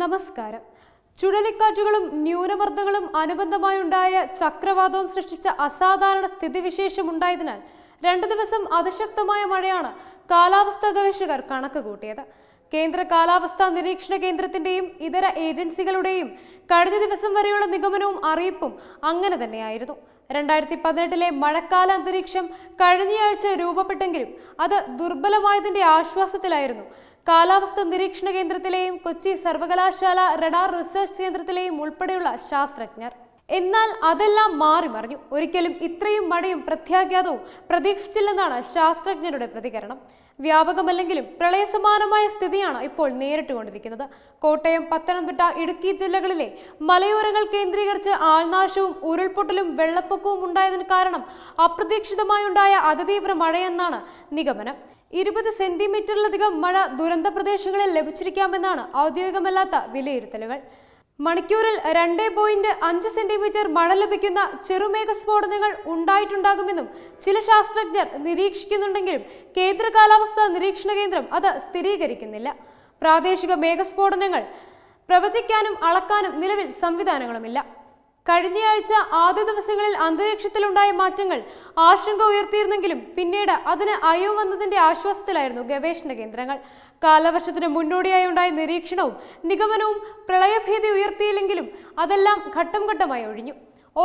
നമസ്കാരം ചുഴലിക്കാറ്റുകളും ന്യൂനമർദ്ദങ്ങളും അനുബന്ധമായുണ്ടായ ചക്രവാതവും സൃഷ്ടിച്ച അസാധാരണ ഉണ്ടായതിനാൽ രണ്ടു ദിവസം അതിശക്തമായ മഴയാണ് കാലാവസ്ഥാ ഗവേഷകർ കണക്ക് കൂട്ടിയത് കേന്ദ്ര കാലാവസ്ഥാ നിരീക്ഷണ കേന്ദ്രത്തിന്റെയും ഇതര ഏജൻസികളുടെയും കഴിഞ്ഞ ദിവസം വരെയുള്ള നിഗമനവും അറിയിപ്പും അങ്ങനെ തന്നെയായിരുന്നു രണ്ടായിരത്തി പതിനെട്ടിലെ മഴക്കാല അന്തരീക്ഷം കഴിഞ്ഞയാഴ്ച രൂപപ്പെട്ടെങ്കിലും അത് ദുർബലമായതിന്റെ ആശ്വാസത്തിലായിരുന്നു കാലാവസ്ഥ നിരീക്ഷണ കേന്ദ്രത്തിലെയും കൊച്ചി സർവകലാശാല റഡാർ റിസർച്ച് കേന്ദ്രത്തിലെയും ഉൾപ്പെടെയുള്ള ശാസ്ത്രജ്ഞർ എന്നാൽ അതെല്ലാം മാറി മറിഞ്ഞു ഒരിക്കലും ഇത്രയും മഴയും പ്രത്യാഘാതവും പ്രതീക്ഷിച്ചില്ലെന്നാണ് ശാസ്ത്രജ്ഞരുടെ പ്രതികരണം വ്യാപകമല്ലെങ്കിലും പ്രളയസമാനമായ സ്ഥിതിയാണ് ഇപ്പോൾ നേരിട്ടുകൊണ്ടിരിക്കുന്നത് കോട്ടയം പത്തനംതിട്ട ഇടുക്കി ജില്ലകളിലെ മലയോരങ്ങൾ കേന്ദ്രീകരിച്ച് ആൾനാശവും ഉരുൾപൊട്ടലും വെള്ളപ്പൊക്കവും ഉണ്ടായതിന് കാരണം അപ്രതീക്ഷിതമായുണ്ടായ അതിതീവ്ര മഴയെന്നാണ് നിഗമനം ഇരുപത് സെന്റിമീറ്ററിലധികം മഴ ദുരന്ത പ്രദേശങ്ങളിൽ ലഭിച്ചിരിക്കാമെന്നാണ് ഔദ്യോഗികമല്ലാത്ത വിലയിരുത്തലുകൾ മണിക്കൂറിൽ രണ്ട് പോയിന്റ് അഞ്ച് സെന്റിമീറ്റർ മഴ ലഭിക്കുന്ന ചെറുമേഘ സ്ഫോടനങ്ങൾ ഉണ്ടായിട്ടുണ്ടാകുമെന്നും ചില ശാസ്ത്രജ്ഞർ നിരീക്ഷിക്കുന്നുണ്ടെങ്കിലും കേന്ദ്ര കാലാവസ്ഥാ നിരീക്ഷണ കേന്ദ്രം അത് സ്ഥിരീകരിക്കുന്നില്ല പ്രാദേശിക മേഘസ്ഫോടനങ്ങൾ പ്രവചിക്കാനും അളക്കാനും നിലവിൽ സംവിധാനങ്ങളുമില്ല കഴിഞ്ഞയാഴ്ച ആദ്യ ദിവസങ്ങളിൽ അന്തരീക്ഷത്തിലുണ്ടായ മാറ്റങ്ങൾ ആശങ്ക ഉയർത്തിയിരുന്നെങ്കിലും പിന്നീട് അതിന് അയവ് വന്നതിന്റെ ആശ്വാസത്തിലായിരുന്നു ഗവേഷണ കേന്ദ്രങ്ങൾ കാലവർഷത്തിന് മുന്നോടിയായി ഉണ്ടായ നിരീക്ഷണവും നിഗമനവും പ്രളയഭീതി ഉയർത്തിയില്ലെങ്കിലും അതെല്ലാം ഘട്ടം ഘട്ടമായി ഒഴിഞ്ഞു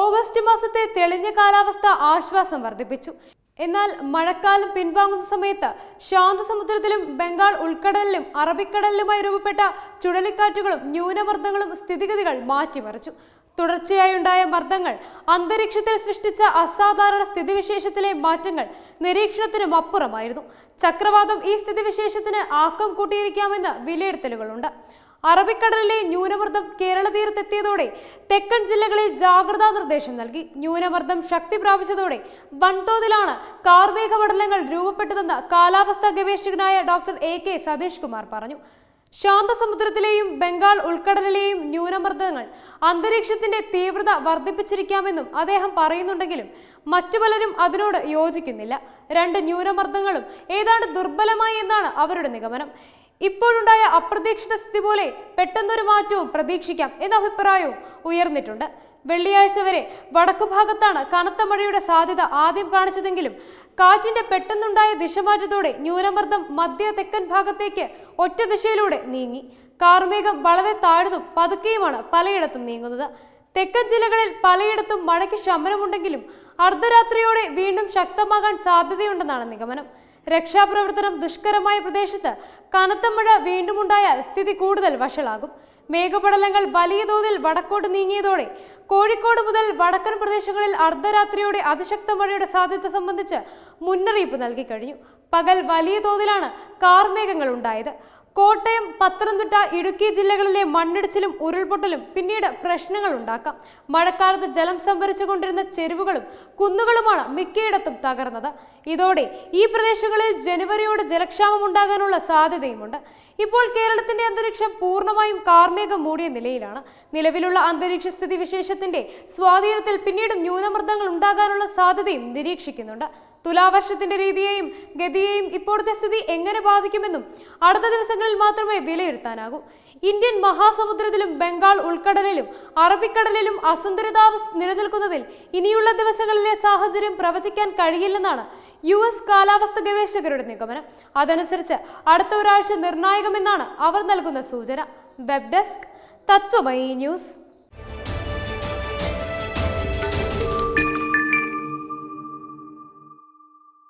ഓഗസ്റ്റ് മാസത്തെ തെളിഞ്ഞ കാലാവസ്ഥ ആശ്വാസം വർദ്ധിപ്പിച്ചു എന്നാൽ മഴക്കാലം പിൻവാങ്ങുന്ന സമയത്ത് ശാന്തസമുദ്രത്തിലും ബംഗാൾ ഉൾക്കടലിലും അറബിക്കടലിലുമായി രൂപപ്പെട്ട ചുഴലിക്കാറ്റുകളും ന്യൂനമർദ്ദങ്ങളും സ്ഥിതിഗതികൾ മാറ്റിമറിച്ചു തുടർച്ചയായുണ്ടായ മർദ്ദങ്ങൾ അന്തരീക്ഷത്തിൽ സൃഷ്ടിച്ച അസാധാരണ സ്ഥിതിവിശേഷത്തിലെ മാറ്റങ്ങൾ നിരീക്ഷണത്തിനും അപ്പുറമായിരുന്നു ചക്രവാതം ഈ സ്ഥിതിവിശേഷത്തിന് ആക്കം കൂട്ടിയിരിക്കാമെന്ന് വിലയിരുത്തലുകളുണ്ട് അറബിക്കടലിലെ ന്യൂനമർദ്ദം കേരള തീരത്തെത്തിയതോടെ തെക്കൻ ജില്ലകളിൽ ജാഗ്രതാ നിർദ്ദേശം നൽകി ന്യൂനമർദ്ദം ശക്തി പ്രാപിച്ചതോടെ വൻതോതിലാണ് കാർമേഘ മണ്ഡലങ്ങൾ രൂപപ്പെട്ടതെന്ന് കാലാവസ്ഥാ ഗവേഷകനായ doctor A K Satheesh Kumar പറഞ്ഞു ശാന്തസമുദ്രത്തിലെയും ബംഗാൾ ഉൾക്കടലിലെയും ന്യൂനമർദ്ദങ്ങൾ അന്തരീക്ഷത്തിന്റെ തീവ്രത വർദ്ധിപ്പിച്ചിരിക്കാമെന്നും അദ്ദേഹം പറയുന്നുണ്ടെങ്കിലും മറ്റു പലരും അതിനോട് യോജിക്കുന്നില്ല രണ്ട് ന്യൂനമർദ്ദങ്ങളും ഏതാണ്ട് ദുർബലമായി എന്നാണ് അവരുടെ നിഗമനം ഇപ്പോഴുണ്ടായ അപ്രതീക്ഷിത സ്ഥിതി പോലെ പെട്ടെന്നൊരു മാറ്റവും പ്രതീക്ഷിക്കാം എന്ന അഭിപ്രായവും ഉയർന്നിട്ടുണ്ട് വെള്ളിയാഴ്ച വരെ വടക്കു ഭാഗത്താണ് കനത്ത മഴയുടെ സാധ്യത ആദ്യം കാണിച്ചതെങ്കിലും കാറ്റിന്റെ പെട്ടെന്നുണ്ടായ ദിശമാറ്റത്തോടെ ന്യൂനമർദ്ദം മധ്യ തെക്കൻ ഭാഗത്തേക്ക് ഒറ്റ ദിശയിലൂടെ നീങ്ങി കാർമേഘം വളരെ താഴ്ന്നും പതുക്കെയുമാണ് പലയിടത്തും നീങ്ങുന്നത് തെക്കൻ ജില്ലകളിൽ പലയിടത്തും മഴയ്ക്ക് ശമനമുണ്ടെങ്കിലും അർദ്ധരാത്രിയോടെ വീണ്ടും ശക്തമാകാൻ സാധ്യതയുണ്ടെന്നാണ് നിഗമനം രക്ഷാപ്രവർത്തനം ദുഷ്കരമായ പ്രദേശത്ത് കനത്ത മഴ വീണ്ടുമുണ്ടായാൽ സ്ഥിതി കൂടുതൽ വഷളാകും മേഘപടലങ്ങൾ വലിയ തോതിൽ വടക്കോട്ട് നീങ്ങിയതോടെ കോഴിക്കോട് മുതൽ വടക്കൻ പ്രദേശങ്ങളിൽ അർദ്ധരാത്രിയോടെ അതിശക്ത മഴയുടെ സാധ്യത സംബന്ധിച്ച് മുന്നറിയിപ്പ് നൽകി കഴിഞ്ഞു പകൽ വലിയ തോതിലാണ് കാർമേഘങ്ങൾ ഉണ്ടായത് കോട്ടയം പത്തനംതിട്ട ഇടുക്കി ജില്ലകളിലെ മണ്ണിടിച്ചിലും ഉരുൾപൊട്ടലും പിന്നീട് പ്രശ്നങ്ങൾ ഉണ്ടാക്കാം മഴക്കാലത്ത് ജലം കൊണ്ടിരുന്ന ചെരുവുകളും കുന്നുകളുമാണ് മിക്കയിടത്തും തകർന്നത് ഇതോടെ ഈ പ്രദേശങ്ങളിൽ ജനുവരിയോട് ജലക്ഷാമം ഉണ്ടാകാനുള്ള സാധ്യതയുമുണ്ട് ഇപ്പോൾ കേരളത്തിന്റെ അന്തരീക്ഷം പൂർണ്ണമായും കാർമേഘം മൂടിയ നിലയിലാണ് നിലവിലുള്ള അന്തരീക്ഷ സ്ഥിതിവിശേഷത്തിന്റെ സ്വാധീനത്തിൽ പിന്നീടും ന്യൂനമർദ്ദങ്ങൾ ഉണ്ടാകാനുള്ള സാധ്യതയും നിരീക്ഷിക്കുന്നുണ്ട് തുലാവർഷത്തിന്റെ രീതിയെയും ഗതിയെയും ഇപ്പോഴത്തെ സ്ഥിതി എങ്ങനെ ബാധിക്കുമെന്നും അടുത്ത ദിവസങ്ങളിൽ മാത്രമേ വിലയിരുത്താനാകൂ ഇന്ത്യൻ മഹാസമുദ്രത്തിലും ബംഗാൾ ഉൾക്കടലിലും അറബിക്കടലിലും അസുന്ദരിതാവസ്ഥ നിലനിൽക്കുന്നതിൽ ഇനിയുള്ള ദിവസങ്ങളിലെ സാഹചര്യം പ്രവചിക്കാൻ കഴിയില്ലെന്നാണ് യു എസ് കാലാവസ്ഥ ഗവേഷകരുടെ നിഗമനം അതനുസരിച്ച് അടുത്ത ഒരാഴ്ച നിർണായകമെന്നാണ് അവർ നൽകുന്ന സൂചന വെബ് ഡെസ്ക് തത്വമയി ന്യൂസ്